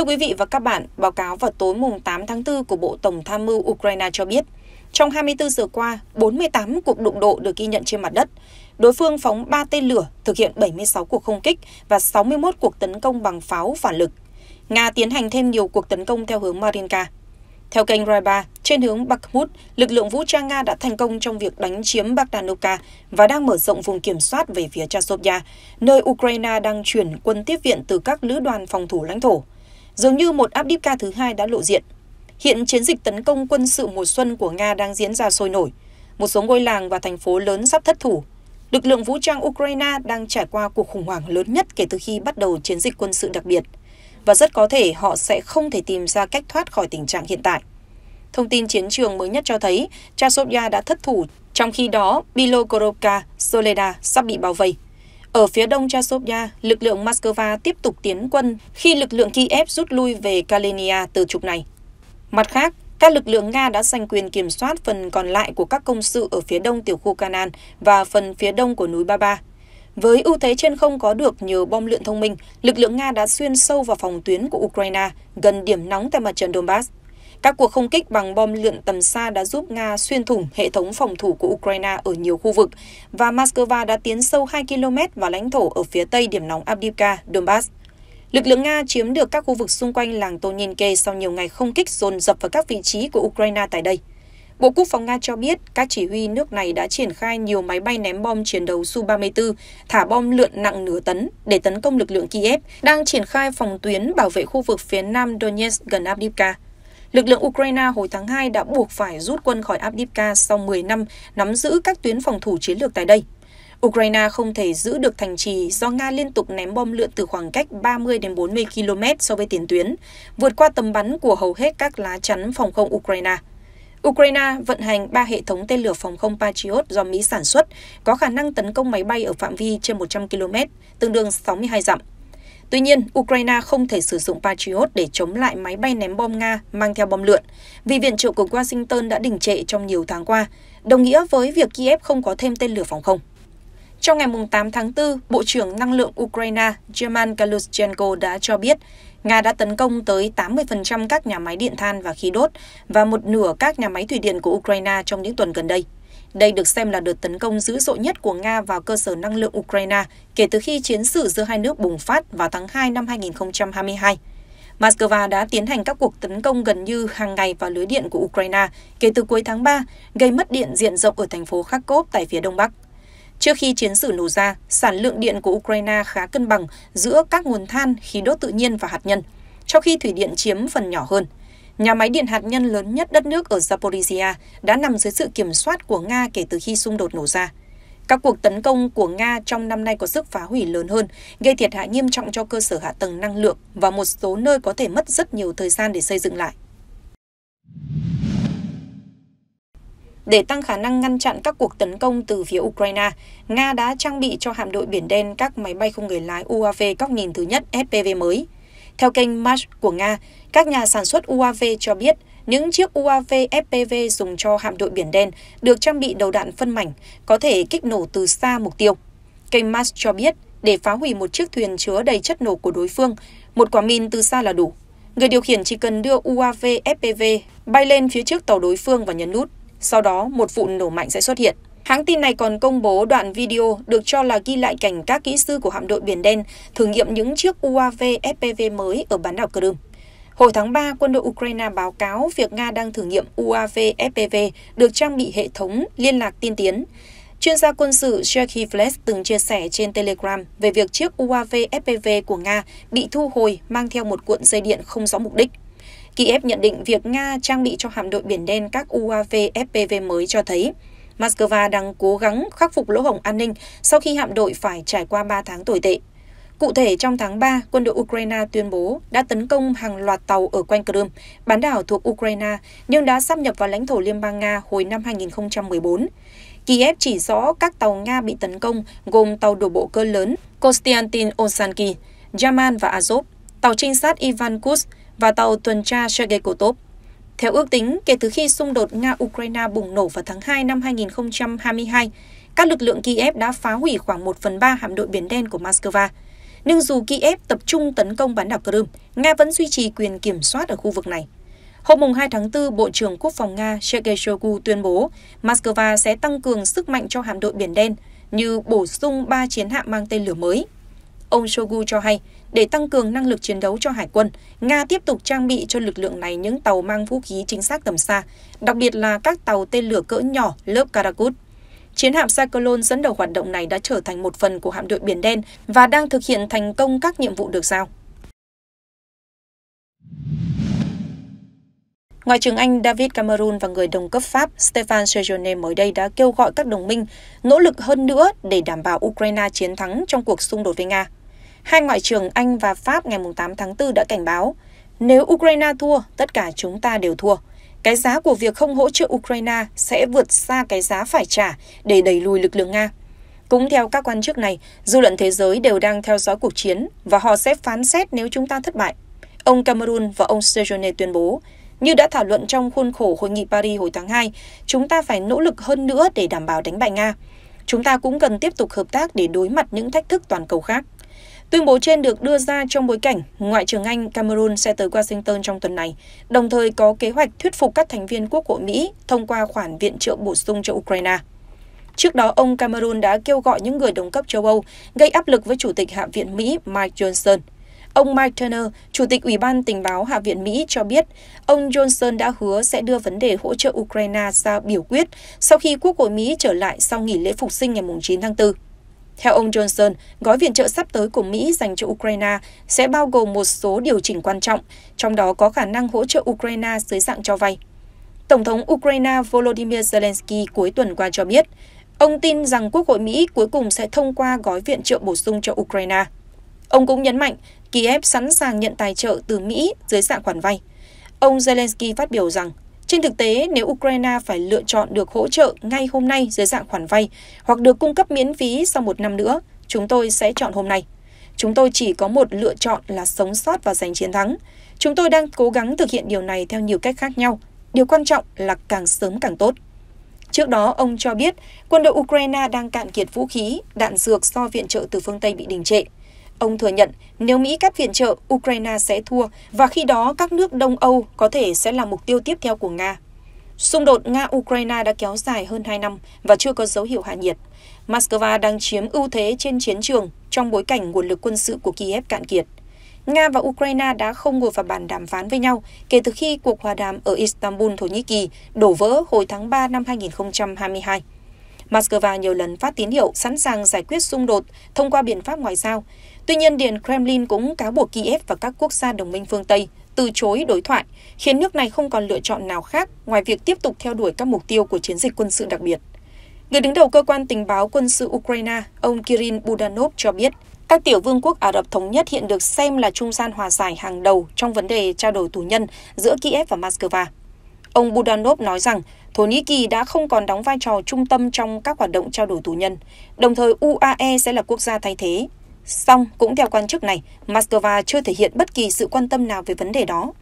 Thưa quý vị và các bạn, báo cáo vào tối mùng 8 tháng 4 của Bộ Tổng tham mưu Ukraine cho biết, trong 24 giờ qua, 48 cuộc đụng độ được ghi nhận trên mặt đất. Đối phương phóng 3 tên lửa, thực hiện 76 cuộc không kích và 61 cuộc tấn công bằng pháo phản lực. Nga tiến hành thêm nhiều cuộc tấn công theo hướng Marinka. Theo kênh Raiba, trên hướng Bakhmut, lực lượng vũ trang Nga đã thành công trong việc đánh chiếm Bagdanovka và đang mở rộng vùng kiểm soát về phía Chasovya, nơi Ukraine đang chuyển quân tiếp viện từ các lữ đoàn phòng thủ lãnh thổ dường như một Abdibka thứ hai đã lộ diện. Hiện chiến dịch tấn công quân sự mùa xuân của Nga đang diễn ra sôi nổi. Một số ngôi làng và thành phố lớn sắp thất thủ. Lực lượng vũ trang Ukraine đang trải qua cuộc khủng hoảng lớn nhất kể từ khi bắt đầu chiến dịch quân sự đặc biệt. Và rất có thể họ sẽ không thể tìm ra cách thoát khỏi tình trạng hiện tại. Thông tin chiến trường mới nhất cho thấy Chasovya đã thất thủ, trong khi đó Bilogorovka, Soleda sắp bị bao vây. Ở phía đông Chasovia, lực lượng Moscow tiếp tục tiến quân khi lực lượng Kiev rút lui về Kalenia từ trục này. Mặt khác, các lực lượng Nga đã giành quyền kiểm soát phần còn lại của các công sự ở phía đông tiểu khu Canaan và phần phía đông của núi Ba Với ưu thế trên không có được nhờ bom lượn thông minh, lực lượng Nga đã xuyên sâu vào phòng tuyến của Ukraine gần điểm nóng tại mặt trận Donbass. Các cuộc không kích bằng bom lượn tầm xa đã giúp Nga xuyên thủng hệ thống phòng thủ của Ukraine ở nhiều khu vực, và Moscow đã tiến sâu 2 km vào lãnh thổ ở phía tây điểm nóng Abdivka, Donbass. Lực lượng Nga chiếm được các khu vực xung quanh làng Toninke sau nhiều ngày không kích dồn dập vào các vị trí của Ukraine tại đây. Bộ Quốc phòng Nga cho biết các chỉ huy nước này đã triển khai nhiều máy bay ném bom chiến đấu Su-34, thả bom lượn nặng nửa tấn để tấn công lực lượng Kiev, đang triển khai phòng tuyến bảo vệ khu vực phía nam Donetsk gần Avdiivka lực lượng Ukraine hồi tháng 2 đã buộc phải rút quân khỏi Avdiivka sau 10 năm nắm giữ các tuyến phòng thủ chiến lược tại đây. Ukraine không thể giữ được thành trì do Nga liên tục ném bom lượn từ khoảng cách 30 đến 40 km so với tiền tuyến, vượt qua tầm bắn của hầu hết các lá chắn phòng không Ukraine. Ukraine vận hành 3 hệ thống tên lửa phòng không Patriot do Mỹ sản xuất, có khả năng tấn công máy bay ở phạm vi trên 100 km, tương đương 62 dặm. Tuy nhiên, Ukraine không thể sử dụng Patriot để chống lại máy bay ném bom Nga mang theo bom lượn, vì viện trợ của Washington đã đình trệ trong nhiều tháng qua, đồng nghĩa với việc Kiev không có thêm tên lửa phòng không. Trong ngày 8 tháng 4, Bộ trưởng Năng lượng Ukraine German Kalushchenko đã cho biết Nga đã tấn công tới 80% các nhà máy điện than và khí đốt và một nửa các nhà máy thủy điện của Ukraine trong những tuần gần đây. Đây được xem là đợt tấn công dữ dội nhất của Nga vào cơ sở năng lượng Ukraine kể từ khi chiến sự giữa hai nước bùng phát vào tháng 2 năm 2022. Moscow đã tiến hành các cuộc tấn công gần như hàng ngày vào lưới điện của Ukraine kể từ cuối tháng 3, gây mất điện diện rộng ở thành phố Kharkov tại phía đông bắc. Trước khi chiến sự nổ ra, sản lượng điện của Ukraine khá cân bằng giữa các nguồn than, khí đốt tự nhiên và hạt nhân, trong khi thủy điện chiếm phần nhỏ hơn. Nhà máy điện hạt nhân lớn nhất đất nước ở Zaporizhia đã nằm dưới sự kiểm soát của Nga kể từ khi xung đột nổ ra. Các cuộc tấn công của Nga trong năm nay có sức phá hủy lớn hơn, gây thiệt hại nghiêm trọng cho cơ sở hạ tầng năng lượng và một số nơi có thể mất rất nhiều thời gian để xây dựng lại. Để tăng khả năng ngăn chặn các cuộc tấn công từ phía Ukraine, Nga đã trang bị cho hạm đội Biển Đen các máy bay không người lái UAV góc nhìn thứ nhất SPV mới. Theo kênh Match của Nga, các nhà sản xuất UAV cho biết, những chiếc UAV FPV dùng cho hạm đội Biển Đen được trang bị đầu đạn phân mảnh, có thể kích nổ từ xa mục tiêu. Kênh Mars cho biết, để phá hủy một chiếc thuyền chứa đầy chất nổ của đối phương, một quả min từ xa là đủ. Người điều khiển chỉ cần đưa UAV FPV bay lên phía trước tàu đối phương và nhấn nút. Sau đó, một vụ nổ mạnh sẽ xuất hiện. Hãng tin này còn công bố đoạn video được cho là ghi lại cảnh các kỹ sư của hạm đội Biển Đen thử nghiệm những chiếc UAV FPV mới ở bán đảo Crimea. Hồi tháng 3, quân đội Ukraine báo cáo việc Nga đang thử nghiệm UAV FPV được trang bị hệ thống liên lạc tiên tiến. Chuyên gia quân sự Sergei Flesh từng chia sẻ trên Telegram về việc chiếc UAV FPV của Nga bị thu hồi mang theo một cuộn dây điện không rõ mục đích. Kiev nhận định việc Nga trang bị cho hạm đội Biển Đen các UAV FPV mới cho thấy Moscow đang cố gắng khắc phục lỗ hổng an ninh sau khi hạm đội phải trải qua 3 tháng tồi tệ. Cụ thể, trong tháng 3, quân đội Ukraine tuyên bố đã tấn công hàng loạt tàu ở quanh Crimea, bán đảo thuộc Ukraine, nhưng đã sắp nhập vào lãnh thổ Liên bang Nga hồi năm 2014. Kiev chỉ rõ các tàu Nga bị tấn công gồm tàu đổ bộ cơ lớn Konstantin Osanki, Yaman và Azov, tàu trinh sát Ivan Kuz và tàu tuần tra Sergei Kotov. Theo ước tính, kể từ khi xung đột Nga-Ukraine bùng nổ vào tháng 2 năm 2022, các lực lượng Kiev đã phá hủy khoảng 1 phần 3 hạm đội Biển Đen của Moscow nhưng dù Kiev tập trung tấn công bán đảo Crimea, Nga vẫn duy trì quyền kiểm soát ở khu vực này. Hôm 2 tháng 4, Bộ trưởng Quốc phòng Nga Sergei Shoigu tuyên bố Moscow sẽ tăng cường sức mạnh cho hạm đội Biển Đen như bổ sung 3 chiến hạm mang tên lửa mới. Ông Shoigu cho hay, để tăng cường năng lực chiến đấu cho hải quân, Nga tiếp tục trang bị cho lực lượng này những tàu mang vũ khí chính xác tầm xa, đặc biệt là các tàu tên lửa cỡ nhỏ lớp Karakut. Chiến hạm Cyclone dẫn đầu hoạt động này đã trở thành một phần của hạm đội Biển Đen và đang thực hiện thành công các nhiệm vụ được giao. Ngoại trưởng Anh David Cameron và người đồng cấp Pháp Stéphane Sejourné mới đây đã kêu gọi các đồng minh nỗ lực hơn nữa để đảm bảo Ukraine chiến thắng trong cuộc xung đột với Nga. Hai ngoại trưởng Anh và Pháp ngày 8 tháng 4 đã cảnh báo, nếu Ukraine thua, tất cả chúng ta đều thua. Cái giá của việc không hỗ trợ Ukraine sẽ vượt xa cái giá phải trả để đẩy lùi lực lượng Nga. Cũng theo các quan chức này, dư luận thế giới đều đang theo dõi cuộc chiến và họ sẽ phán xét nếu chúng ta thất bại. Ông Cameron và ông Sejourne tuyên bố, như đã thảo luận trong khuôn khổ hội nghị Paris hồi tháng 2, chúng ta phải nỗ lực hơn nữa để đảm bảo đánh bại Nga. Chúng ta cũng cần tiếp tục hợp tác để đối mặt những thách thức toàn cầu khác. Tuyên bố trên được đưa ra trong bối cảnh Ngoại trưởng Anh Cameron sẽ tới Washington trong tuần này, đồng thời có kế hoạch thuyết phục các thành viên Quốc hội Mỹ thông qua khoản viện trợ bổ sung cho Ukraine. Trước đó, ông Cameron đã kêu gọi những người đồng cấp châu Âu gây áp lực với Chủ tịch Hạ viện Mỹ Mike Johnson. Ông Mike Turner, Chủ tịch Ủy ban Tình báo Hạ viện Mỹ cho biết, ông Johnson đã hứa sẽ đưa vấn đề hỗ trợ Ukraine ra biểu quyết sau khi Quốc hội Mỹ trở lại sau nghỉ lễ phục sinh ngày 9 tháng 4. Theo ông Johnson, gói viện trợ sắp tới của Mỹ dành cho Ukraine sẽ bao gồm một số điều chỉnh quan trọng, trong đó có khả năng hỗ trợ Ukraine dưới dạng cho vay. Tổng thống Ukraine Volodymyr Zelensky cuối tuần qua cho biết, ông tin rằng Quốc hội Mỹ cuối cùng sẽ thông qua gói viện trợ bổ sung cho Ukraine. Ông cũng nhấn mạnh Kiev sẵn sàng nhận tài trợ từ Mỹ dưới dạng khoản vay. Ông Zelensky phát biểu rằng trên thực tế, nếu Ukraine phải lựa chọn được hỗ trợ ngay hôm nay dưới dạng khoản vay hoặc được cung cấp miễn phí sau một năm nữa, chúng tôi sẽ chọn hôm nay. Chúng tôi chỉ có một lựa chọn là sống sót và giành chiến thắng. Chúng tôi đang cố gắng thực hiện điều này theo nhiều cách khác nhau. Điều quan trọng là càng sớm càng tốt. Trước đó, ông cho biết quân đội Ukraine đang cạn kiệt vũ khí, đạn dược do viện trợ từ phương Tây bị đình trệ. Ông thừa nhận nếu Mỹ cắt viện trợ, Ukraine sẽ thua và khi đó các nước Đông Âu có thể sẽ là mục tiêu tiếp theo của Nga. Xung đột Nga-Ukraine đã kéo dài hơn hai năm và chưa có dấu hiệu hạ nhiệt. Moscow đang chiếm ưu thế trên chiến trường trong bối cảnh nguồn lực quân sự của Kiev cạn kiệt. Nga và Ukraine đã không ngồi vào bàn đàm phán với nhau kể từ khi cuộc hòa đàm ở Istanbul, Thổ Nhĩ Kỳ đổ vỡ hồi tháng ba năm 2022. Moscow nhiều lần phát tín hiệu sẵn sàng giải quyết xung đột thông qua biện pháp ngoại giao. Tuy nhiên, Điện Kremlin cũng cáo buộc Kiev và các quốc gia đồng minh phương Tây từ chối đối thoại, khiến nước này không còn lựa chọn nào khác ngoài việc tiếp tục theo đuổi các mục tiêu của chiến dịch quân sự đặc biệt. Người đứng đầu cơ quan tình báo quân sự Ukraine, ông Kirill Budanov cho biết, các tiểu vương quốc Ả Rập Thống Nhất hiện được xem là trung gian hòa giải hàng đầu trong vấn đề trao đổi tù nhân giữa Kiev và Moscow. Ông Budanov nói rằng Thổ Nhĩ Kỳ đã không còn đóng vai trò trung tâm trong các hoạt động trao đổi tù nhân, đồng thời UAE sẽ là quốc gia thay thế. Song, cũng theo quan chức này, Moscow chưa thể hiện bất kỳ sự quan tâm nào về vấn đề đó.